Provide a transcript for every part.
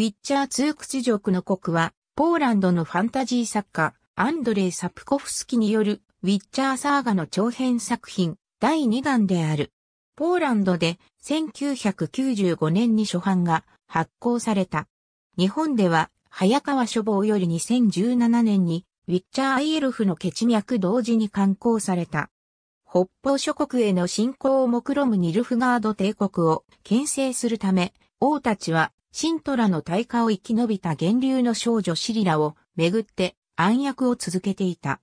ウィッチャー2屈辱の国は、ポーランドのファンタジー作家、アンドレイ・サプコフスキによる、ウィッチャーサーガの長編作品、第2弾である。ポーランドで1995年に初版が発行された。日本では、早川書房より2017年に、ウィッチャー・アイエルフの血脈同時に刊行された。北方諸国への侵攻を目論むニルフガード帝国を牽制するため、王たちはシントラの大化を生き延びた源流の少女シリラをめぐって暗躍を続けていた。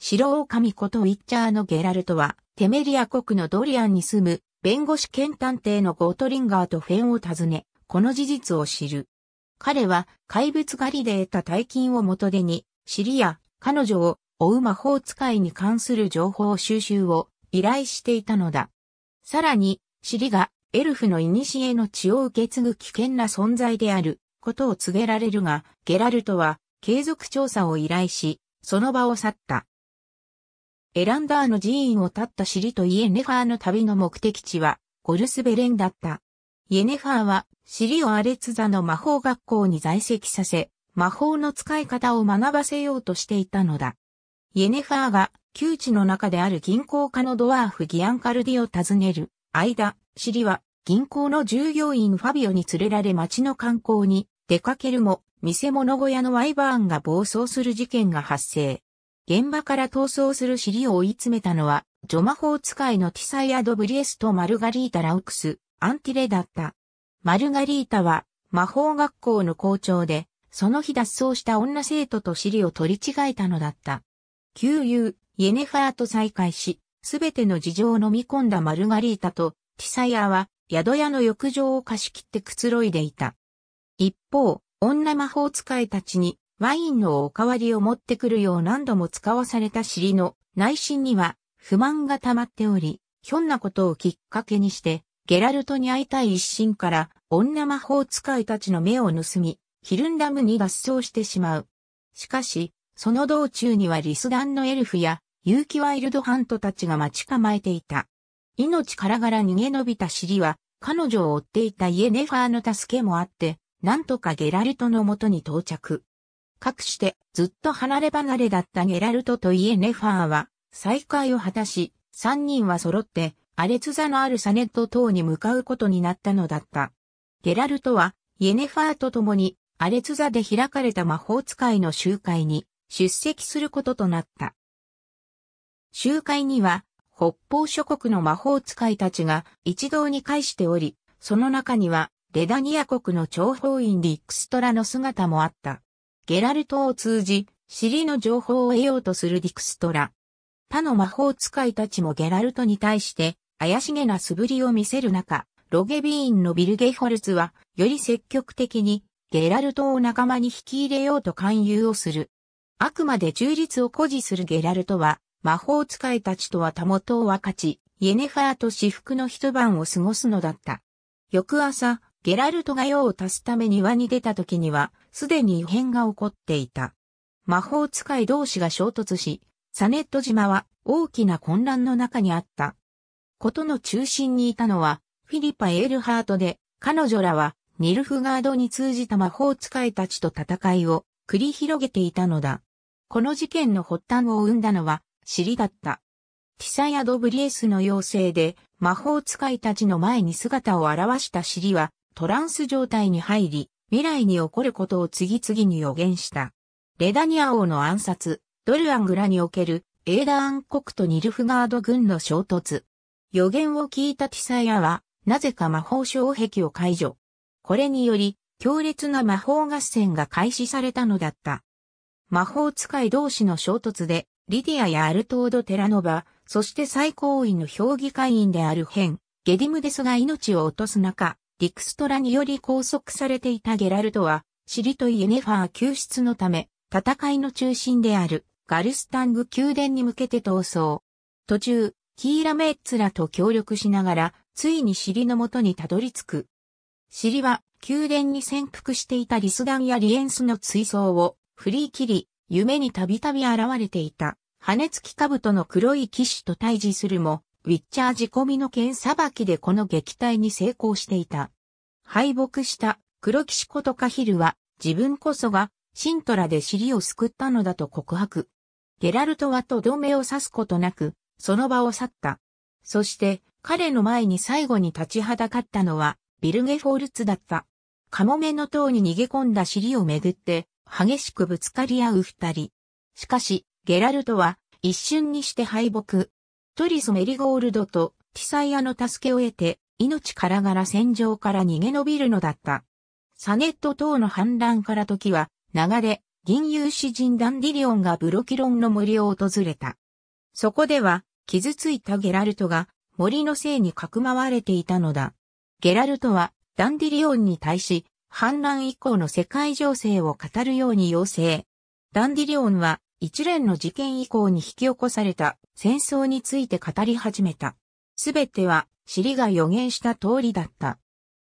白狼ことウィッチャーのゲラルトは、テメリア国のドリアンに住む弁護士兼探偵のゴートリンガーとフェンを訪ね、この事実を知る。彼は怪物狩りで得た大金を元手に、シリア、彼女を追う魔法使いに関する情報収集を依頼していたのだ。さらに、シリがエルフの古の血を受け継ぐ危険な存在であることを告げられるが、ゲラルトは継続調査を依頼し、その場を去った。エランダーの寺院を立ったシリとイエネファーの旅の目的地はゴルスベレンだった。イエネファーはシリをアレツザの魔法学校に在籍させ、魔法の使い方を学ばせようとしていたのだ。イエネファーが窮地の中である銀行家のドワーフギアンカルディを訪ねる間、シリは銀行の従業員ファビオに連れられ街の観光に出かけるも、見せ物小屋のワイバーンが暴走する事件が発生。現場から逃走するシリを追い詰めたのは、ジョ魔法使いのティサイア・ド・ブリエスとマルガリータ・ラウクス、アンティレだった。マルガリータは、魔法学校の校長で、その日脱走した女生徒とシリを取り違えたのだった。旧友、イエネファーと再会し、すべての事情を飲み込んだマルガリータと、ティサイアは宿屋の浴場を貸し切ってくつろいでいた。一方、女魔法使いたちにワインのお代わりを持ってくるよう何度も使わされた尻の内心には不満が溜まっており、ひょんなことをきっかけにして、ゲラルトに会いたい一心から女魔法使いたちの目を盗み、ヒルンダムに脱走してしまう。しかし、その道中にはリスダンのエルフや、有機ワイルドハントたちが待ち構えていた。命からがら逃げ延びたシリは、彼女を追っていたイエネファーの助けもあって、なんとかゲラルトの元に到着。かくして、ずっと離れ離れだったゲラルトとイエネファーは、再会を果たし、三人は揃って、アレツザのあるサネット島に向かうことになったのだった。ゲラルトは、イエネファーと共に、アレツザで開かれた魔法使いの集会に、出席することとなった。集会には、北方諸国の魔法使いたちが一堂に会しており、その中には、レダニア国の諜報員リックストラの姿もあった。ゲラルトを通じ、尻の情報を得ようとするリクストラ。他の魔法使いたちもゲラルトに対して、怪しげな素振りを見せる中、ロゲビーンのビルゲホルツは、より積極的に、ゲラルトを仲間に引き入れようと勧誘をする。あくまで中立を誇示するゲラルトは、魔法使いたちとはたもとを分かち、イェネファーと至福の一晩を過ごすのだった。翌朝、ゲラルトが用を足すため庭に出た時には、すでに異変が起こっていた。魔法使い同士が衝突し、サネット島は大きな混乱の中にあった。ことの中心にいたのは、フィリパ・エールハートで、彼女らは、ニルフガードに通じた魔法使いたちと戦いを繰り広げていたのだ。この事件の発端を生んだのは、尻だった。ティサヤ・ドブリエスの要請で魔法使いたちの前に姿を現した尻はトランス状態に入り、未来に起こることを次々に予言した。レダニア王の暗殺、ドルアングラにおけるエーダーン国とニルフガード軍の衝突。予言を聞いたティサヤは、なぜか魔法障壁を解除。これにより、強烈な魔法合戦が開始されたのだった。魔法使い同士の衝突で、リディアやアルトード・テラノバ、そして最高位の評議会員であるヘン、ゲディムデスが命を落とす中、ディクストラにより拘束されていたゲラルトは、シリとイエネファー救出のため、戦いの中心であるガルスタング宮殿に向けて逃走。途中、キーラメッツらと協力しながら、ついにシリの元にたどり着く。シリは宮殿に潜伏していたリスダンやリエンスの追走を振り切り、夢にたびたび現れていた、羽付き兜の黒い騎士と対峙するも、ウィッチャー仕込みの剣さばきでこの撃退に成功していた。敗北した黒騎士ことカヒルは、自分こそがシントラで尻を救ったのだと告白。ゲラルトはとどめを刺すことなく、その場を去った。そして彼の前に最後に立ちはだかったのはビルゲフォールツだった。カモメの塔に逃げ込んだ尻をめぐって激しくぶつかり合う二人。しかし、ゲラルトは一瞬にして敗北。トリス・メリゴールドとティサイアの助けを得て、命からがら戦場から逃げ延びるのだった。サネット等の反乱から時は、流れ、銀融詩人ダンディリオンがブロキロンの森を訪れた。そこでは、傷ついたゲラルトが森のせいにかくまわれていたのだ。ゲラルトはダンディリオンに対し、反乱以降の世界情勢を語るように要請。ダンディリオンは一連の事件以降に引き起こされた戦争について語り始めた。すべてはシリが予言した通りだった。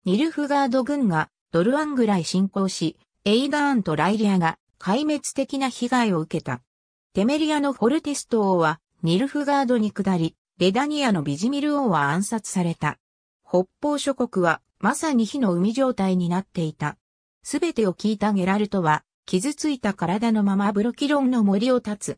ニルフガード軍がドルアンぐらい侵攻し、エイダーンとライリアが壊滅的な被害を受けた。テメリアのフォルテスト王はニルフガードに下り、レダニアのビジミル王は暗殺された。北方諸国はまさに火の海状態になっていた。すべてを聞いたゲラルトは、傷ついた体のままブロキロンの森を立つ。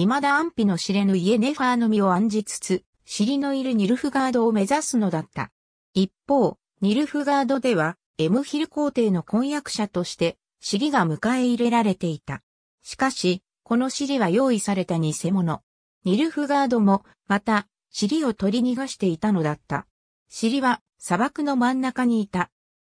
未だ安否の知れぬイエネファーの身を案じつつ、尻のいるニルフガードを目指すのだった。一方、ニルフガードでは、エムヒル皇帝の婚約者として、尻が迎え入れられていた。しかし、この尻は用意された偽物。ニルフガードも、また、尻を取り逃がしていたのだった。尻は、砂漠の真ん中にいた。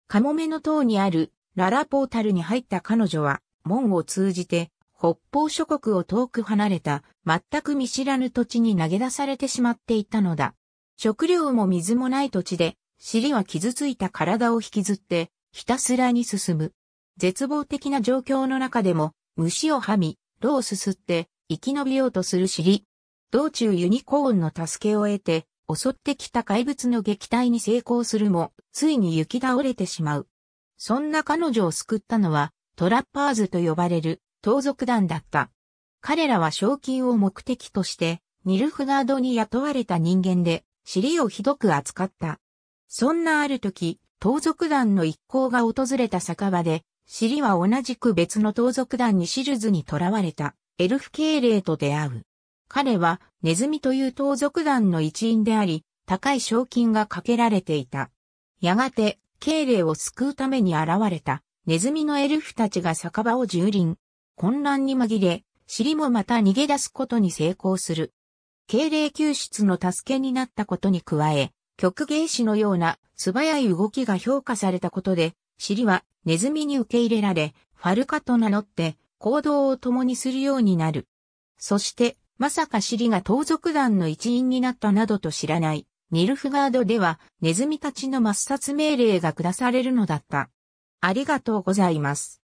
カモメの塔にあるララポータルに入った彼女は、門を通じて北方諸国を遠く離れた全く見知らぬ土地に投げ出されてしまっていたのだ。食料も水もない土地で、尻は傷ついた体を引きずってひたすらに進む。絶望的な状況の中でも虫をはみ、炉をすすって生き延びようとする尻。道中ユニコーンの助けを得て襲ってきた怪物の撃退に成功するも、ついに雪倒れてしまう。そんな彼女を救ったのは、トラッパーズと呼ばれる盗賊団だった。彼らは賞金を目的として、ニルフガードに雇われた人間で、尻をひどく扱った。そんなある時、盗賊団の一行が訪れた酒場で、尻は同じく別の盗賊団にシルズに囚われた、エルフ・系霊と出会う。彼はネズミという盗賊団の一員であり、高い賞金がかけられていた。やがて、敬礼を救うために現れた、ネズミのエルフたちが酒場を蹂躙。混乱に紛れ、尻もまた逃げ出すことに成功する。敬礼救出の助けになったことに加え、曲芸師のような素早い動きが評価されたことで、尻はネズミに受け入れられ、ファルカと名乗って行動を共にするようになる。そして、まさかシリが盗賊団の一員になったなどと知らない、ニルフガードではネズミたちの抹殺命令が下されるのだった。ありがとうございます。